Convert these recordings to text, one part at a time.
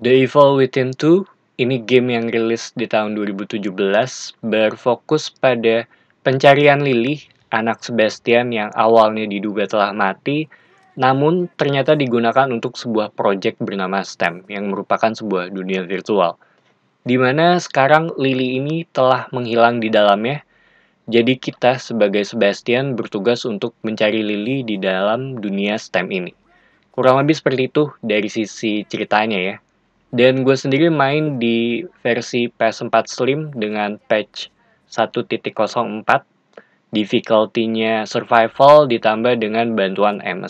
The Evil Within 2 ini game yang rilis di tahun 2017 berfokus pada pencarian Lily, anak Sebastian yang awalnya diduga telah mati, namun ternyata digunakan untuk sebuah proyek bernama STEM yang merupakan sebuah dunia virtual. Di mana sekarang Lily ini telah menghilang di dalamnya, jadi kita sebagai Sebastian bertugas untuk mencari Lily di dalam dunia STEM ini. Kurang lebih seperti itu dari sisi ceritanya ya. Dan gue sendiri main di versi PS4 Slim dengan patch 1.04. Difficulty-nya survival ditambah dengan bantuan aim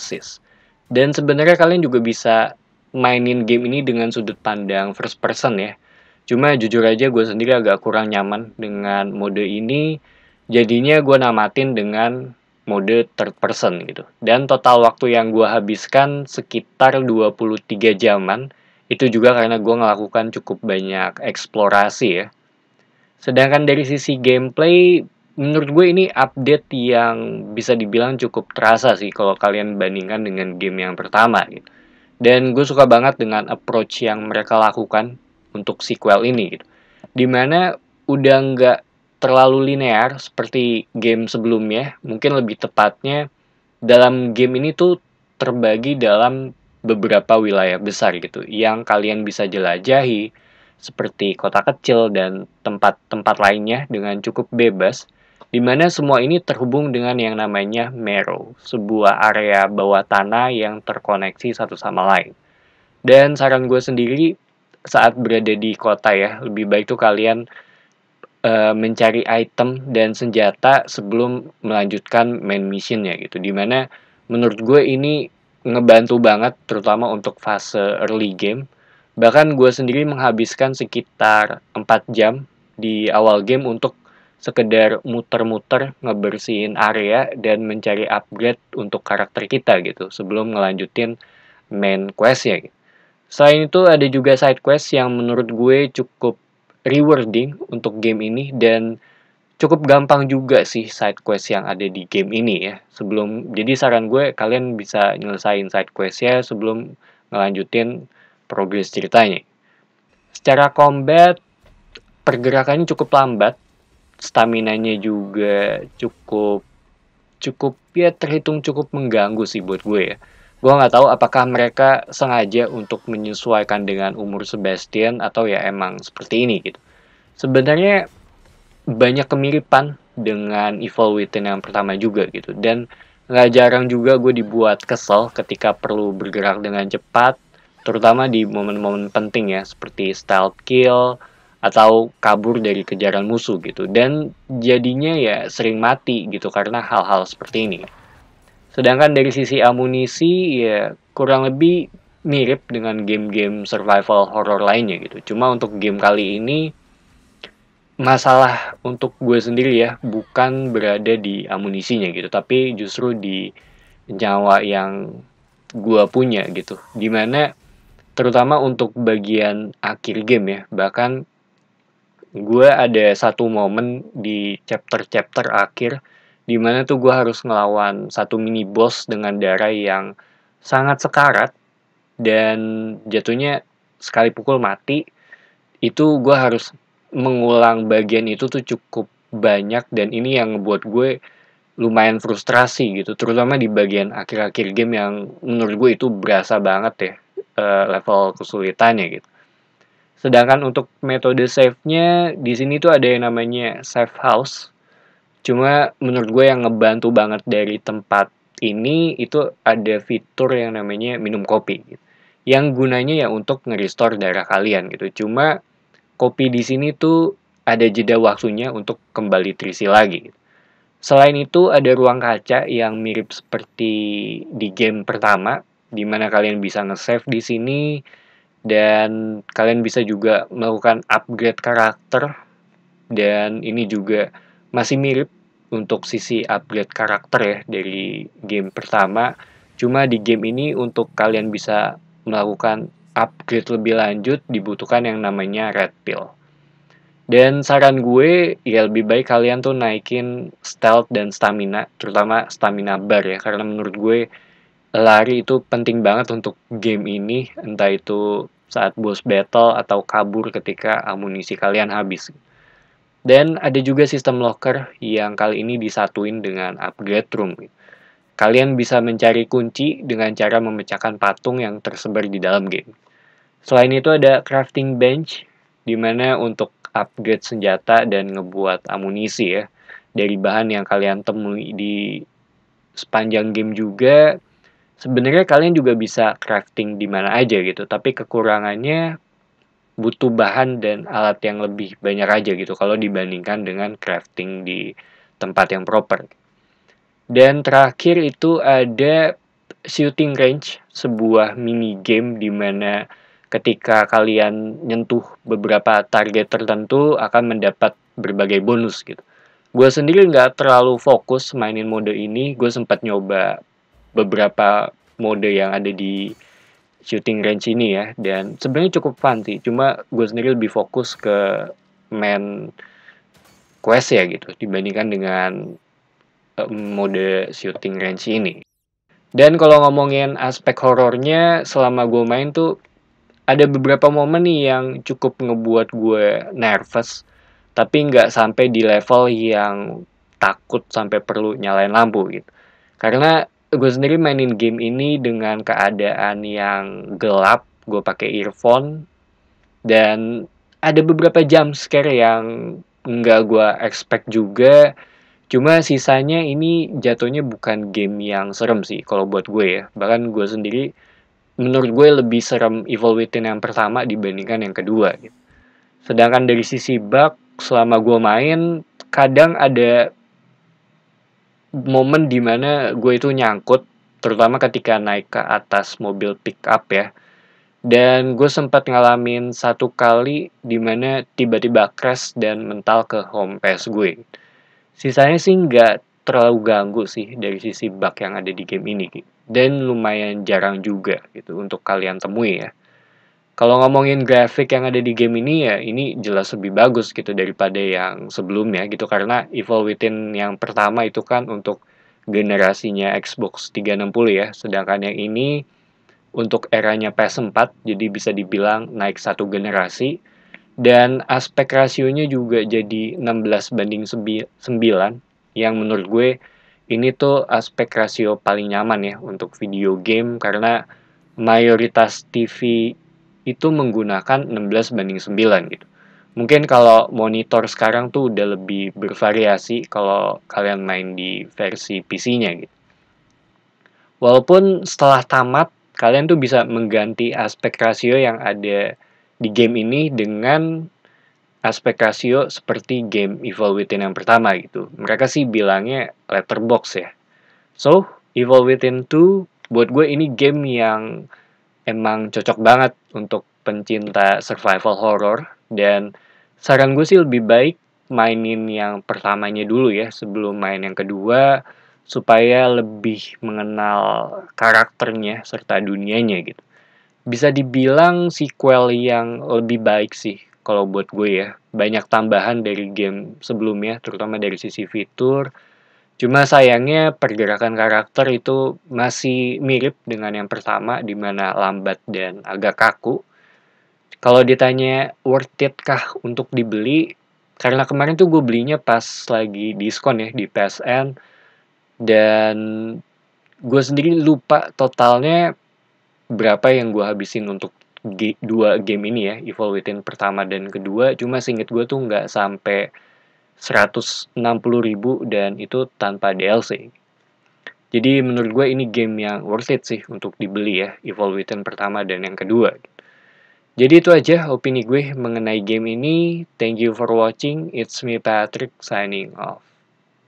Dan sebenarnya kalian juga bisa mainin game ini dengan sudut pandang first person ya. Cuma jujur aja gue sendiri agak kurang nyaman dengan mode ini. Jadinya gue namatin dengan mode third person gitu. Dan total waktu yang gue habiskan sekitar 23 jaman itu juga karena gue ngelakukan cukup banyak eksplorasi ya. Sedangkan dari sisi gameplay, menurut gue ini update yang bisa dibilang cukup terasa sih kalau kalian bandingkan dengan game yang pertama gitu. Dan gue suka banget dengan approach yang mereka lakukan untuk sequel ini gitu. Dimana udah nggak terlalu linear seperti game sebelumnya, mungkin lebih tepatnya dalam game ini tuh terbagi dalam beberapa wilayah besar gitu yang kalian bisa jelajahi seperti kota kecil dan tempat-tempat lainnya dengan cukup bebas di mana semua ini terhubung dengan yang namanya Mero, sebuah area bawah tanah yang terkoneksi satu sama lain. Dan saran gue sendiri saat berada di kota ya, lebih baik tuh kalian eh, mencari item dan senjata sebelum melanjutkan main missionnya gitu. Dimana menurut gue ini ngebantu banget terutama untuk fase early game. Bahkan gue sendiri menghabiskan sekitar 4 jam di awal game untuk sekedar muter-muter ngebersihin area dan mencari upgrade untuk karakter kita gitu sebelum ngelanjutin main quest ya. Selain itu ada juga side quest yang menurut gue cukup rewarding untuk game ini dan cukup gampang juga sih side quest yang ada di game ini ya. Sebelum jadi saran gue kalian bisa nyelesain side questnya sebelum ngelanjutin progres ceritanya. Secara combat pergerakannya cukup lambat, staminanya juga cukup cukup ya terhitung cukup mengganggu sih buat gue ya. Gue nggak tahu apakah mereka sengaja untuk menyesuaikan dengan umur Sebastian atau ya emang seperti ini gitu. Sebenarnya banyak kemiripan dengan Evil Within yang pertama juga gitu dan nggak jarang juga gue dibuat kesel ketika perlu bergerak dengan cepat terutama di momen-momen penting ya seperti stealth kill atau kabur dari kejaran musuh gitu dan jadinya ya sering mati gitu karena hal-hal seperti ini sedangkan dari sisi amunisi ya kurang lebih mirip dengan game-game survival horror lainnya gitu cuma untuk game kali ini masalah untuk gue sendiri ya bukan berada di amunisinya gitu tapi justru di nyawa yang gue punya gitu dimana terutama untuk bagian akhir game ya bahkan gue ada satu momen di chapter-chapter akhir dimana tuh gue harus ngelawan satu mini boss dengan darah yang sangat sekarat dan jatuhnya sekali pukul mati itu gue harus mengulang bagian itu tuh cukup banyak dan ini yang ngebuat gue lumayan frustrasi gitu terutama di bagian akhir-akhir game yang menurut gue itu berasa banget ya uh, level kesulitannya gitu sedangkan untuk metode save-nya di sini tuh ada yang namanya save house cuma menurut gue yang ngebantu banget dari tempat ini itu ada fitur yang namanya minum kopi gitu. yang gunanya ya untuk ngerestore darah kalian gitu cuma kopi di sini tuh ada jeda waktunya untuk kembali terisi lagi. Selain itu ada ruang kaca yang mirip seperti di game pertama, di mana kalian bisa nge-save di sini dan kalian bisa juga melakukan upgrade karakter dan ini juga masih mirip untuk sisi upgrade karakter ya dari game pertama. Cuma di game ini untuk kalian bisa melakukan upgrade lebih lanjut dibutuhkan yang namanya red pill. Dan saran gue, ya lebih baik kalian tuh naikin stealth dan stamina, terutama stamina bar ya, karena menurut gue lari itu penting banget untuk game ini, entah itu saat boss battle atau kabur ketika amunisi kalian habis. Dan ada juga sistem locker yang kali ini disatuin dengan upgrade room. Gitu. Kalian bisa mencari kunci dengan cara memecahkan patung yang tersebar di dalam game. Selain itu ada crafting bench, di mana untuk upgrade senjata dan ngebuat amunisi ya. Dari bahan yang kalian temui di sepanjang game juga, sebenarnya kalian juga bisa crafting di mana aja gitu. Tapi kekurangannya butuh bahan dan alat yang lebih banyak aja gitu kalau dibandingkan dengan crafting di tempat yang proper. Dan terakhir itu ada shooting range, sebuah mini game di mana ketika kalian nyentuh beberapa target tertentu akan mendapat berbagai bonus gitu. Gue sendiri nggak terlalu fokus mainin mode ini, gue sempat nyoba beberapa mode yang ada di shooting range ini ya, dan sebenarnya cukup fun sih, cuma gue sendiri lebih fokus ke main quest ya gitu, dibandingkan dengan Eh, mode shooting range ini. Dan kalau ngomongin aspek horornya, selama gue main tuh ada beberapa momen nih yang cukup ngebuat gue nervous, tapi nggak sampai di level yang takut sampai perlu nyalain lampu gitu. Karena gue sendiri mainin game ini dengan keadaan yang gelap, gue pakai earphone, dan ada beberapa jump scare yang nggak gue expect juga, Cuma sisanya ini jatuhnya bukan game yang serem sih kalau buat gue ya. Bahkan gue sendiri menurut gue lebih serem Evil Within yang pertama dibandingkan yang kedua. Gitu. Sedangkan dari sisi bug selama gue main kadang ada momen dimana gue itu nyangkut terutama ketika naik ke atas mobil pick up ya. Dan gue sempat ngalamin satu kali dimana tiba-tiba crash dan mental ke home PS gue. Sisanya sih nggak terlalu ganggu sih dari sisi bug yang ada di game ini. Dan lumayan jarang juga gitu untuk kalian temui ya. Kalau ngomongin grafik yang ada di game ini ya ini jelas lebih bagus gitu daripada yang sebelumnya gitu. Karena Evil Within yang pertama itu kan untuk generasinya Xbox 360 ya. Sedangkan yang ini untuk eranya PS4 jadi bisa dibilang naik satu generasi dan aspek rasionya juga jadi 16 banding 9 yang menurut gue ini tuh aspek rasio paling nyaman ya untuk video game karena mayoritas TV itu menggunakan 16 banding 9 gitu. Mungkin kalau monitor sekarang tuh udah lebih bervariasi kalau kalian main di versi PC-nya gitu. Walaupun setelah tamat kalian tuh bisa mengganti aspek rasio yang ada di game ini dengan aspek rasio seperti game Evil Within yang pertama gitu. Mereka sih bilangnya letterbox ya. So, Evil Within 2 buat gue ini game yang emang cocok banget untuk pencinta survival horror dan saran gue sih lebih baik mainin yang pertamanya dulu ya sebelum main yang kedua supaya lebih mengenal karakternya serta dunianya gitu bisa dibilang sequel yang lebih baik sih kalau buat gue ya. Banyak tambahan dari game sebelumnya, terutama dari sisi fitur. Cuma sayangnya pergerakan karakter itu masih mirip dengan yang pertama, di mana lambat dan agak kaku. Kalau ditanya worth it kah untuk dibeli, karena kemarin tuh gue belinya pas lagi diskon ya di PSN, dan gue sendiri lupa totalnya berapa yang gue habisin untuk ge dua game ini ya, Evil Within pertama dan kedua, cuma singkat gue tuh nggak sampai 160 ribu dan itu tanpa DLC. Jadi menurut gue ini game yang worth it sih untuk dibeli ya, Evil Within pertama dan yang kedua. Jadi itu aja opini gue mengenai game ini. Thank you for watching. It's me Patrick signing off.